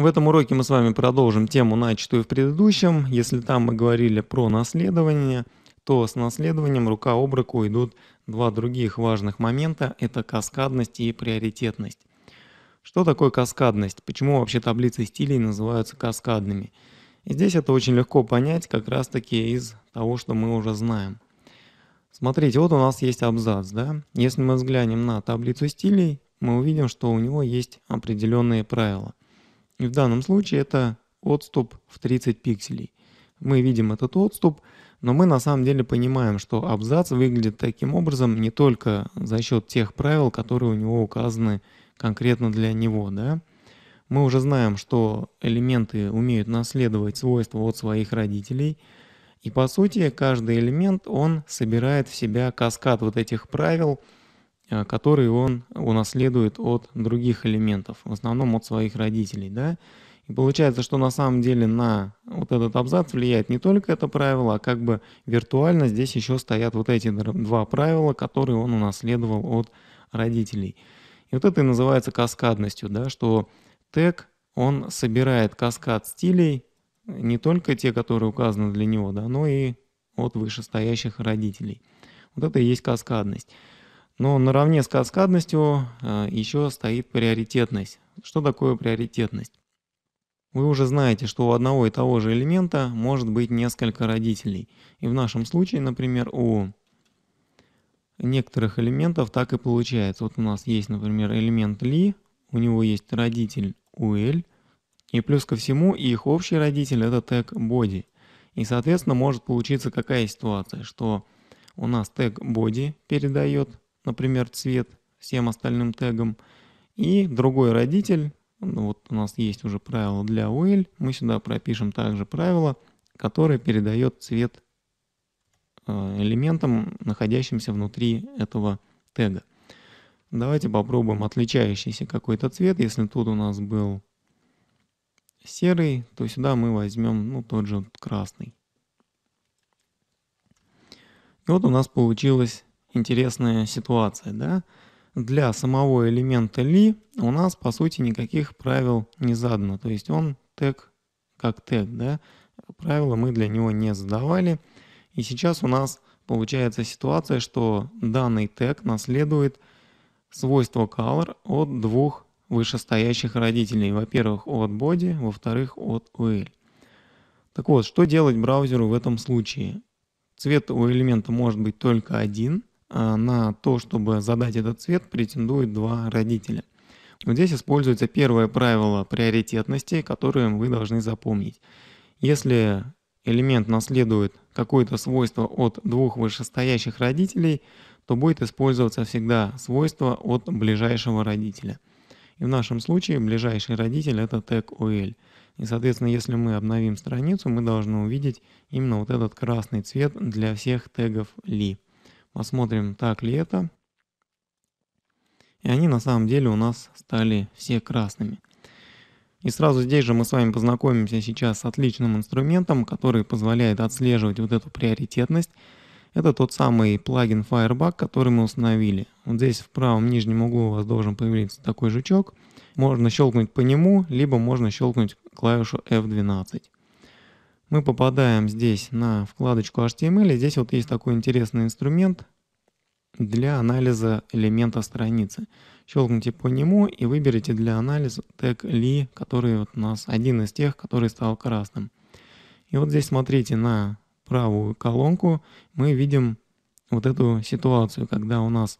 В этом уроке мы с вами продолжим тему, начатую в предыдущем. Если там мы говорили про наследование, то с наследованием рука об руку идут два других важных момента – это каскадность и приоритетность. Что такое каскадность? Почему вообще таблицы стилей называются каскадными? И здесь это очень легко понять как раз-таки из того, что мы уже знаем. Смотрите, вот у нас есть абзац. Да? Если мы взглянем на таблицу стилей, мы увидим, что у него есть определенные правила. И в данном случае это отступ в 30 пикселей. Мы видим этот отступ, но мы на самом деле понимаем, что абзац выглядит таким образом не только за счет тех правил, которые у него указаны конкретно для него. Да? Мы уже знаем, что элементы умеют наследовать свойства от своих родителей. И по сути каждый элемент, он собирает в себя каскад вот этих правил – Э, которые он унаследует от других элементов, в основном от своих родителей. Да? И получается, что на самом деле на вот этот абзац влияет не только это правило, а как бы виртуально здесь еще стоят вот эти два правила, которые он унаследовал от родителей. И вот это и называется каскадностью, да, что тег, он собирает каскад стилей, не только те, которые указаны для него, да, но и от вышестоящих родителей. Вот это и есть каскадность. Но наравне с каскадностью э, еще стоит приоритетность. Что такое приоритетность? Вы уже знаете, что у одного и того же элемента может быть несколько родителей. И в нашем случае, например, у некоторых элементов так и получается. Вот у нас есть, например, элемент Ли, у него есть родитель UL, и плюс ко всему их общий родитель это тег body. И, соответственно, может получиться какая ситуация, что у нас тег body передает например, цвет всем остальным тегам, и другой родитель, ну вот у нас есть уже правило для UL, мы сюда пропишем также правило, которое передает цвет э, элементам, находящимся внутри этого тега. Давайте попробуем отличающийся какой-то цвет. Если тут у нас был серый, то сюда мы возьмем ну, тот же красный. И вот у нас получилось интересная ситуация, да? Для самого элемента ли у нас, по сути, никаких правил не задано. То есть он тег как тег, да? Правила мы для него не задавали. И сейчас у нас получается ситуация, что данный тег наследует свойство color от двух вышестоящих родителей. Во-первых, от body, во-вторых, от UL. Так вот, что делать браузеру в этом случае? Цвет у элемента может быть только один, а, на то, чтобы задать этот цвет, претендуют два родителя. Вот здесь используется первое правило приоритетности, которое вы должны запомнить. Если элемент наследует какое-то свойство от двух вышестоящих родителей, то будет использоваться всегда свойство от ближайшего родителя. И в нашем случае ближайший родитель это тег OL. И, соответственно, если мы обновим страницу, мы должны увидеть именно вот этот красный цвет для всех тегов li посмотрим, так ли это. И они на самом деле у нас стали все красными. И сразу здесь же мы с вами познакомимся сейчас с отличным инструментом, который позволяет отслеживать вот эту приоритетность. Это тот самый плагин Firebug, который мы установили. Вот здесь в правом нижнем углу у вас должен появиться такой жучок. Можно щелкнуть по нему, либо можно щелкнуть клавишу F12 мы попадаем здесь на вкладочку HTML. И здесь вот есть такой интересный инструмент для анализа элемента страницы. Щелкните по нему и выберите для анализа тег li, который вот у нас один из тех, который стал красным. И вот здесь смотрите на правую колонку, мы видим вот эту ситуацию, когда у нас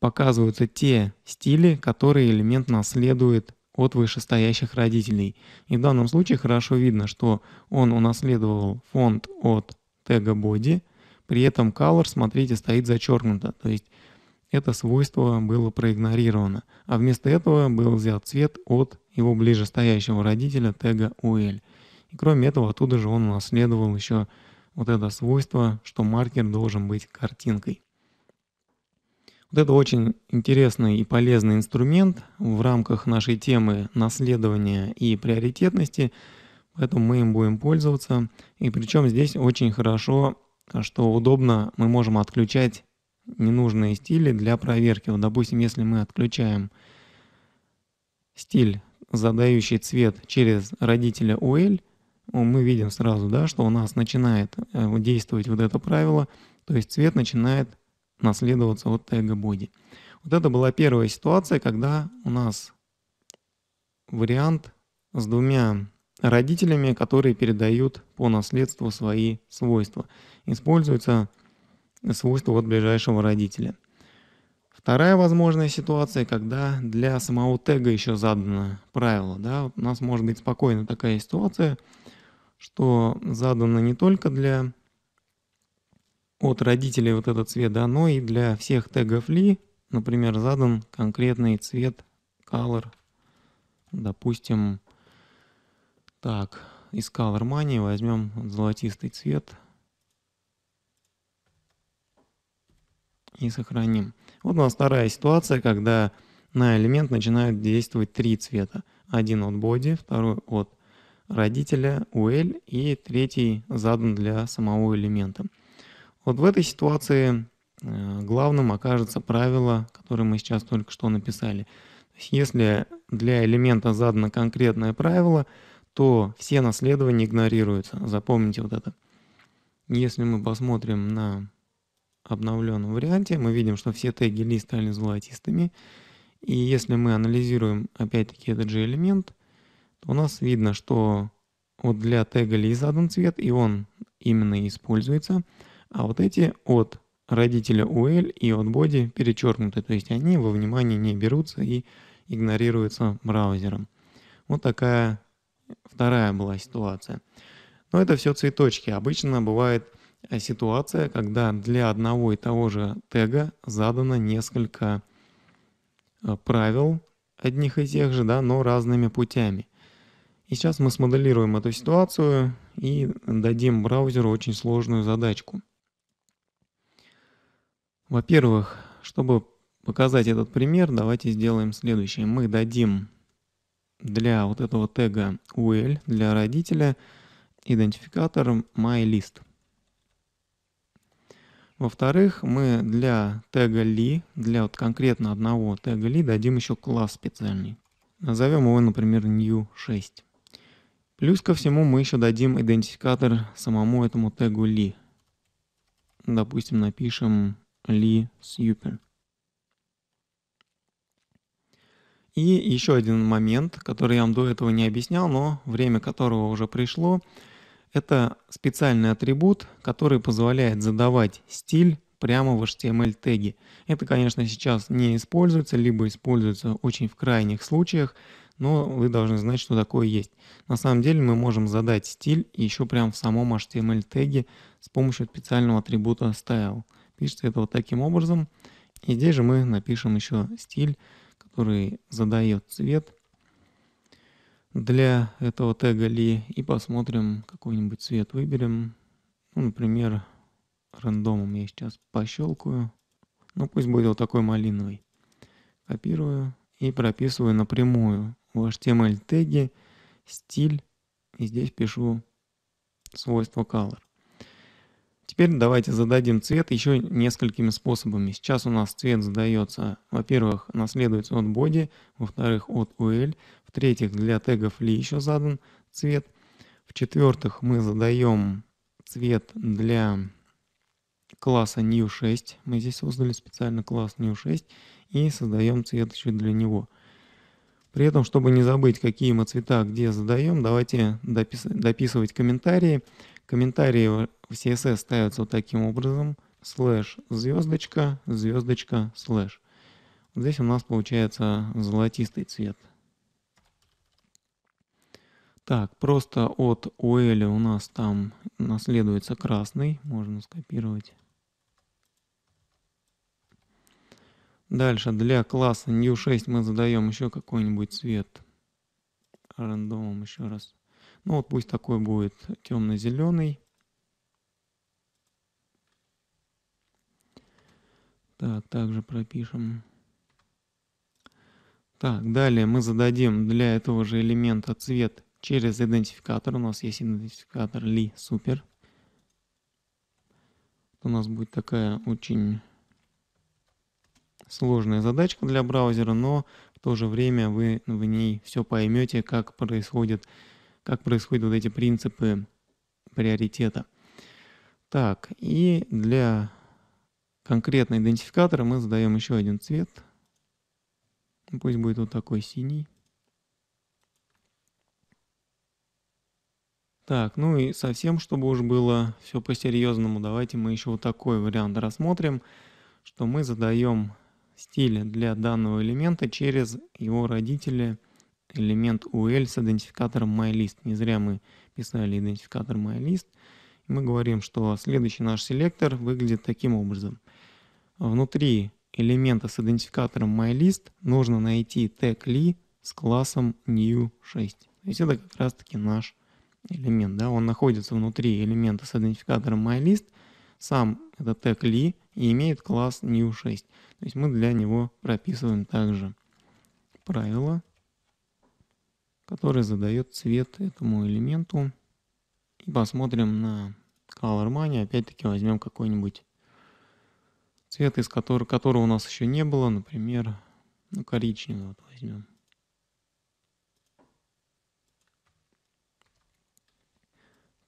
показываются те стили, которые элемент наследует от вышестоящих родителей. И в данном случае хорошо видно, что он унаследовал фонд от тега body, при этом color, смотрите, стоит зачеркнуто, то есть это свойство было проигнорировано, а вместо этого был взят цвет от его ближестоящего родителя тега UL. И кроме этого, оттуда же он унаследовал еще вот это свойство, что маркер должен быть картинкой. Вот это очень интересный и полезный инструмент в рамках нашей темы наследования и приоритетности, поэтому мы им будем пользоваться. И причем здесь очень хорошо, что удобно, мы можем отключать ненужные стили для проверки. Вот, допустим, если мы отключаем стиль, задающий цвет через родителя UL, мы видим сразу, да, что у нас начинает э, действовать вот это правило, то есть цвет начинает наследоваться от тега body. Вот это была первая ситуация, когда у нас вариант с двумя родителями, которые передают по наследству свои свойства. Используется свойство от ближайшего родителя. Вторая возможная ситуация, когда для самого тега еще задано правило. Да? Вот у нас может быть спокойно такая ситуация, что задано не только для от родителей вот этот цвет дано, ну и для всех тегов ли, например, задан конкретный цвет color, допустим, так, из color money возьмем золотистый цвет и сохраним. Вот у нас вторая ситуация, когда на элемент начинают действовать три цвета. Один от body, второй от родителя UL и третий задан для самого элемента. Вот в этой ситуации э, главным окажется правило, которое мы сейчас только что написали. То есть если для элемента задано конкретное правило, то все наследования игнорируются. Запомните вот это. Если мы посмотрим на обновленном варианте, мы видим, что все теги лист стали золотистыми. И если мы анализируем опять-таки этот же элемент, то у нас видно, что вот для тега ли задан цвет, и он именно используется – а вот эти от родителя UL и от body перечеркнуты, то есть они во внимание не берутся и игнорируются браузером. Вот такая вторая была ситуация. Но это все цветочки. Обычно бывает э, ситуация, когда для одного и того же тега задано несколько э, правил одних и тех же, да, но разными путями. И сейчас мы смоделируем эту ситуацию и дадим браузеру очень сложную задачку. Во-первых, чтобы показать этот пример, давайте сделаем следующее. Мы дадим для вот этого тега UL, для родителя, идентификатор myList. Во-вторых, мы для тега li, для вот конкретно одного тега li, дадим еще класс специальный. Назовем его, например, new6. Плюс ко всему мы еще дадим идентификатор самому этому тегу li. Допустим, напишем ли Сьюпин. И еще один момент, который я вам до этого не объяснял, но время которого уже пришло, это специальный атрибут, который позволяет задавать стиль прямо в HTML-теги. Это, конечно, сейчас не используется, либо используется очень в крайних случаях, но вы должны знать, что такое есть. На самом деле мы можем задать стиль еще прямо в самом HTML-теге с помощью специального атрибута style. Пишется это вот таким образом. И здесь же мы напишем еще стиль, который задает цвет для этого тега ли. И посмотрим, какой-нибудь цвет выберем. Ну, например, рандомом я сейчас пощелкаю. Ну, пусть будет вот такой малиновый. Копирую и прописываю напрямую в HTML теги стиль. И здесь пишу свойство color. Теперь давайте зададим цвет еще несколькими способами. Сейчас у нас цвет задается, во-первых, наследуется от body, во-вторых, от UL, в-третьих, для тегов ли еще задан цвет, в-четвертых, мы задаем цвет для класса new 6, мы здесь создали специально класс new 6 и создаем цвет еще для него. При этом, чтобы не забыть, какие мы цвета где задаем, давайте допис дописывать комментарии. Комментарии в CSS ставятся вот таким образом. Слэш звездочка, звездочка, слэш. Вот здесь у нас получается золотистый цвет. Так, просто от OL у нас там наследуется красный. Можно скопировать. Дальше для класса new6 мы задаем еще какой-нибудь цвет. Рандомом еще раз. Ну вот пусть такой будет темно-зеленый. Так, также пропишем. Так, далее мы зададим для этого же элемента цвет через идентификатор. У нас есть идентификатор li супер. У нас будет такая очень сложная задачка для браузера, но в то же время вы в ней все поймете, как происходит, как происходят вот эти принципы приоритета. Так, и для конкретного идентификатора мы задаем еще один цвет. Пусть будет вот такой синий. Так, ну и совсем, чтобы уж было все по-серьезному, давайте мы еще вот такой вариант рассмотрим, что мы задаем стиля для данного элемента через его родители элемент UL с идентификатором MyList. Не зря мы писали идентификатор MyList. И мы говорим, что следующий наш селектор выглядит таким образом. Внутри элемента с идентификатором MyList нужно найти тег li с классом new6. То есть это как раз таки наш элемент. Да? Он находится внутри элемента с идентификатором MyList. Сам этот тег li и имеет класс new6. То есть мы для него прописываем также правило, которое задает цвет этому элементу. И посмотрим на color money. Опять-таки возьмем какой-нибудь цвет, из которого, которого у нас еще не было. Например, ну, коричневый вот возьмем.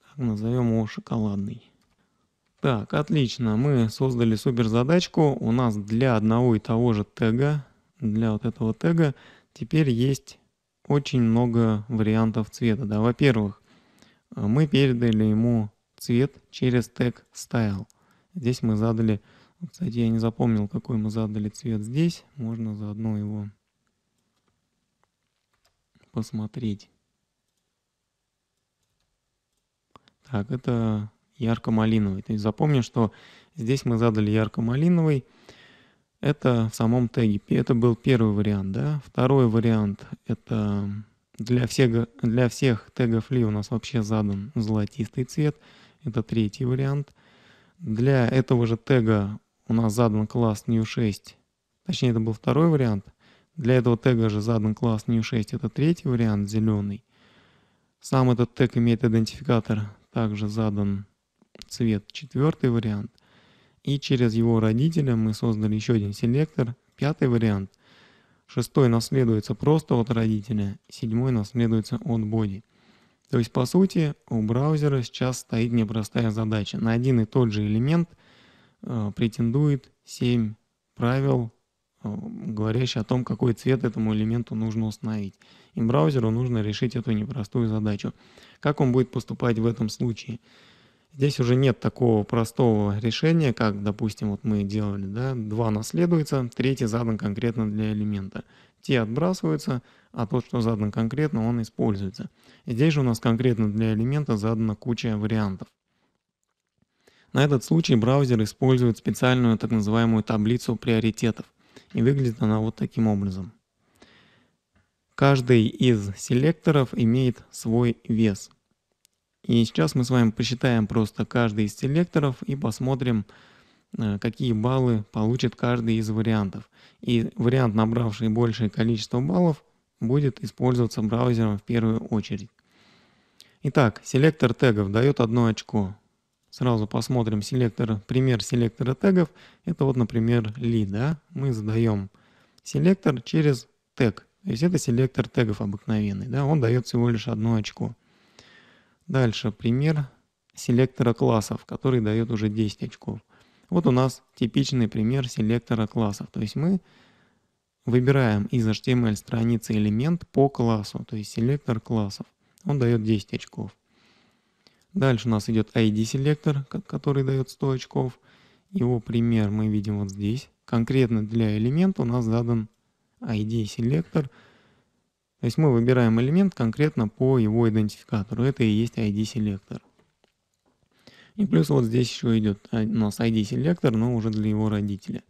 Так, назовем его шоколадный. Так, отлично, мы создали суперзадачку. У нас для одного и того же тега, для вот этого тега, теперь есть очень много вариантов цвета. Да, Во-первых, э, мы передали ему цвет через тег style. Здесь мы задали, кстати, я не запомнил, какой мы задали цвет здесь. Можно заодно его посмотреть. Так, это ярко-малиновый. То есть запомним, что здесь мы задали ярко-малиновый. Это в самом теге. Это был первый вариант. Да? Второй вариант — это для всех, для всех тегов ли у нас вообще задан золотистый цвет. Это третий вариант. Для этого же тега у нас задан класс new6. Точнее, это был второй вариант. Для этого тега же задан класс new6. Это третий вариант, зеленый. Сам этот тег имеет идентификатор, также задан цвет, четвертый вариант. И через его родителя мы создали еще один селектор, пятый вариант. Шестой наследуется просто от родителя, седьмой наследуется от боди. То есть, по сути, у браузера сейчас стоит непростая задача. На один и тот же элемент э, претендует 7 правил, э, говорящих о том, какой цвет этому элементу нужно установить. И браузеру нужно решить эту непростую задачу. Как он будет поступать в этом случае? Здесь уже нет такого простого решения, как, допустим, вот мы делали, да, два наследуется, третий задан конкретно для элемента. Те отбрасываются, а тот, что задан конкретно, он используется. здесь же у нас конкретно для элемента задана куча вариантов. На этот случай браузер использует специальную так называемую таблицу приоритетов. И выглядит она вот таким образом. Каждый из селекторов имеет свой вес – и сейчас мы с вами посчитаем просто каждый из селекторов и посмотрим, э, какие баллы получит каждый из вариантов. И вариант, набравший большее количество баллов, будет использоваться браузером в первую очередь. Итак, селектор тегов дает одно очко. Сразу посмотрим селектор, пример селектора тегов. Это вот, например, ли, да? Мы задаем селектор через тег. То есть это селектор тегов обыкновенный, да? Он дает всего лишь одно очко. Дальше пример селектора классов, который дает уже 10 очков. Вот у нас типичный пример селектора классов. То есть мы выбираем из HTML страницы элемент по классу, то есть селектор классов. Он дает 10 очков. Дальше у нас идет ID-селектор, который дает 100 очков. Его пример мы видим вот здесь. Конкретно для элемента у нас задан ID-селектор – то есть мы выбираем элемент конкретно по его идентификатору. Это и есть ID-селектор. И плюс вот здесь еще идет у нас ID-селектор, но уже для его родителя.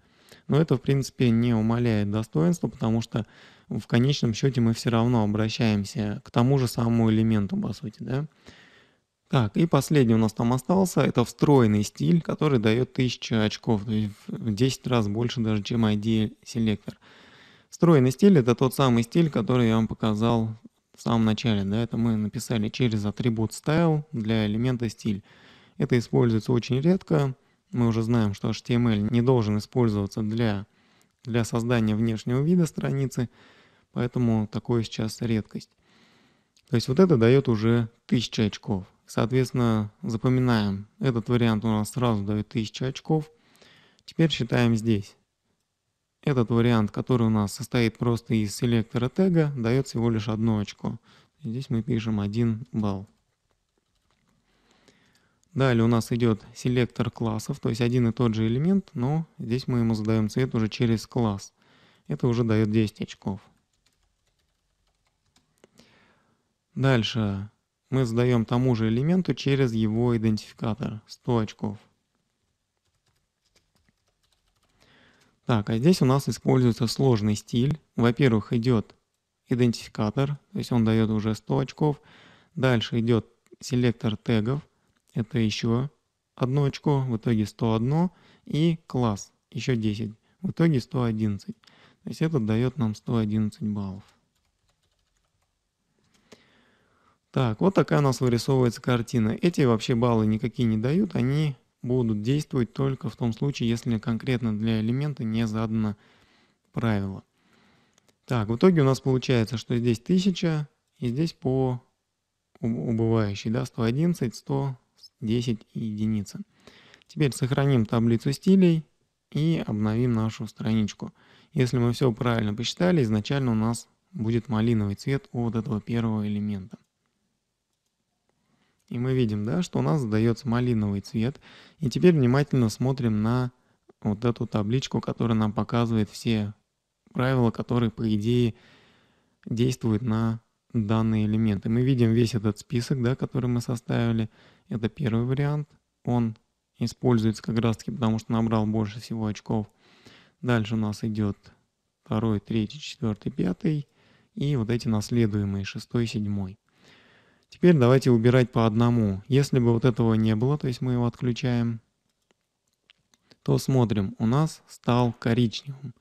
Но это, в принципе, не умаляет достоинства, потому что в конечном счете мы все равно обращаемся к тому же самому элементу, по сути, да. Так, и последний у нас там остался, это встроенный стиль, который дает 1000 очков, то есть в 10 раз больше даже, чем ID-селектор. Встроенный стиль – это тот самый стиль, который я вам показал в самом начале. Да? Это мы написали через атрибут style для элемента стиль. Это используется очень редко. Мы уже знаем, что HTML не должен использоваться для, для создания внешнего вида страницы, поэтому такое сейчас редкость. То есть вот это дает уже 1000 очков. Соответственно, запоминаем, этот вариант у нас сразу дает 1000 очков. Теперь считаем здесь. Этот вариант, который у нас состоит просто из селектора тега, дает всего лишь одно очко. Здесь мы пишем 1 балл. Далее у нас идет селектор классов, то есть один и тот же элемент, но здесь мы ему задаем цвет уже через класс. Это уже дает 10 очков. Дальше мы задаем тому же элементу через его идентификатор 100 очков. Так, а здесь у нас используется сложный стиль. Во-первых, идет идентификатор, то есть он дает уже 100 очков. Дальше идет селектор тегов, это еще одно очко, в итоге 101. И класс, еще 10, в итоге 111. То есть этот дает нам 111 баллов. Так, вот такая у нас вырисовывается картина. Эти вообще баллы никакие не дают, они будут действовать только в том случае, если конкретно для элемента не задано правило. Так, в итоге у нас получается, что здесь 1000, и здесь по убывающей, да, 111, 110 и единица. Теперь сохраним таблицу стилей и обновим нашу страничку. Если мы все правильно посчитали, изначально у нас будет малиновый цвет у вот этого первого элемента. И мы видим, да, что у нас задается малиновый цвет. И теперь внимательно смотрим на вот эту табличку, которая нам показывает все правила, которые, по идее, действуют на данные элементы. Мы видим весь этот список, да, который мы составили. Это первый вариант. Он используется как раз-таки потому, что набрал больше всего очков. Дальше у нас идет второй, третий, четвертый, пятый и вот эти наследуемые шестой, седьмой. Теперь давайте убирать по одному. Если бы вот этого не было, то есть мы его отключаем, то смотрим, у нас стал коричневым.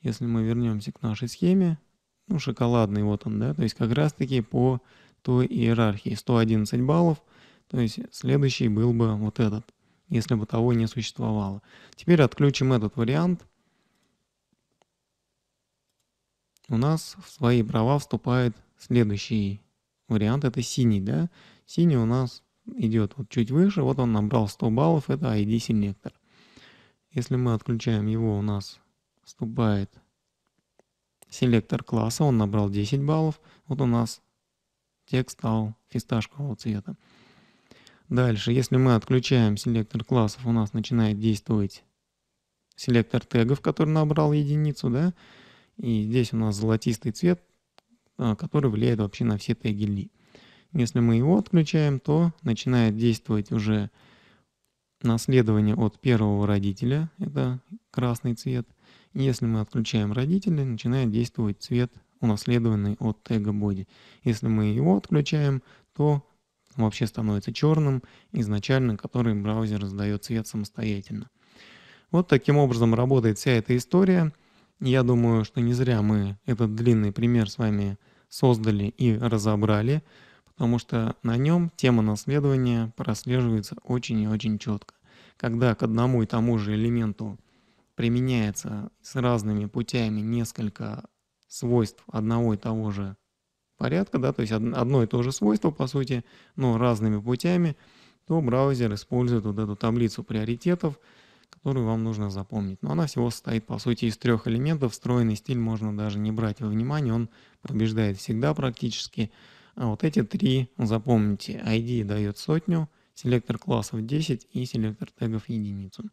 Если мы вернемся к нашей схеме, ну, шоколадный вот он, да, то есть как раз-таки по той иерархии 111 баллов, то есть следующий был бы вот этот, если бы того не существовало. Теперь отключим этот вариант. У нас в свои права вступает следующий вариант это синий, да. Синий у нас идет вот чуть выше, вот он набрал 100 баллов, это ID селектор. Если мы отключаем его, у нас вступает селектор класса, он набрал 10 баллов, вот у нас текст стал фисташкового цвета. Дальше, если мы отключаем селектор классов, у нас начинает действовать селектор тегов, который набрал единицу, да, и здесь у нас золотистый цвет, а, который влияет вообще на все теги Если мы его отключаем, то начинает действовать уже наследование от первого родителя, это красный цвет. Если мы отключаем родителя, начинает действовать цвет, унаследованный от тега body. Если мы его отключаем, то вообще становится черным изначально, который браузер раздает цвет самостоятельно. Вот таким образом работает вся эта история. Я думаю, что не зря мы этот длинный пример с вами создали и разобрали, потому что на нем тема наследования прослеживается очень и очень четко. Когда к одному и тому же элементу применяется с разными путями несколько свойств одного и того же порядка, да, то есть одно и то же свойство, по сути, но разными путями, то браузер использует вот эту таблицу приоритетов, которую вам нужно запомнить. Но она всего состоит, по сути, из трех элементов. Встроенный стиль можно даже не брать во внимание, он побеждает всегда практически. А вот эти три запомните. ID дает сотню, селектор классов 10 и селектор тегов единицу.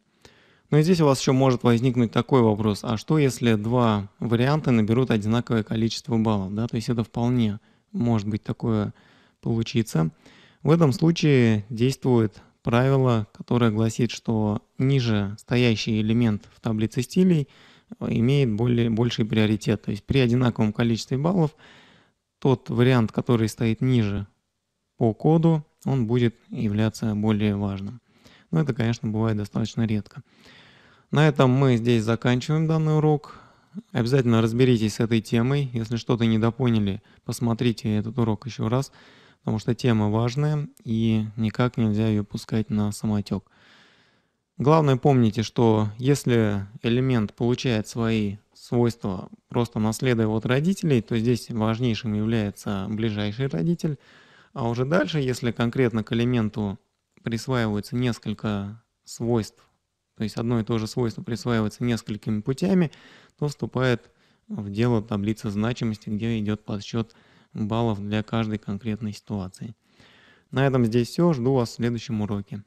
Но ну здесь у вас еще может возникнуть такой вопрос, а что если два варианта наберут одинаковое количество баллов? Да? То есть это вполне может быть такое получиться. В этом случае действует правило, которое гласит, что ниже стоящий элемент в таблице стилей э, имеет более, больший приоритет. То есть при одинаковом количестве баллов тот вариант, который стоит ниже по коду, он будет являться более важным. Но это, конечно, бывает достаточно редко. На этом мы здесь заканчиваем данный урок. Обязательно разберитесь с этой темой. Если что-то недопоняли, посмотрите этот урок еще раз потому что тема важная и никак нельзя ее пускать на самотек. Главное помните, что если элемент получает свои свойства просто наследуя от родителей, то здесь важнейшим является ближайший родитель, а уже дальше, если конкретно к элементу присваиваются несколько свойств, то есть одно и то же свойство присваивается несколькими путями, то вступает в дело таблица значимости, где идет подсчет свойств баллов для каждой конкретной ситуации. На этом здесь все. Жду вас в следующем уроке.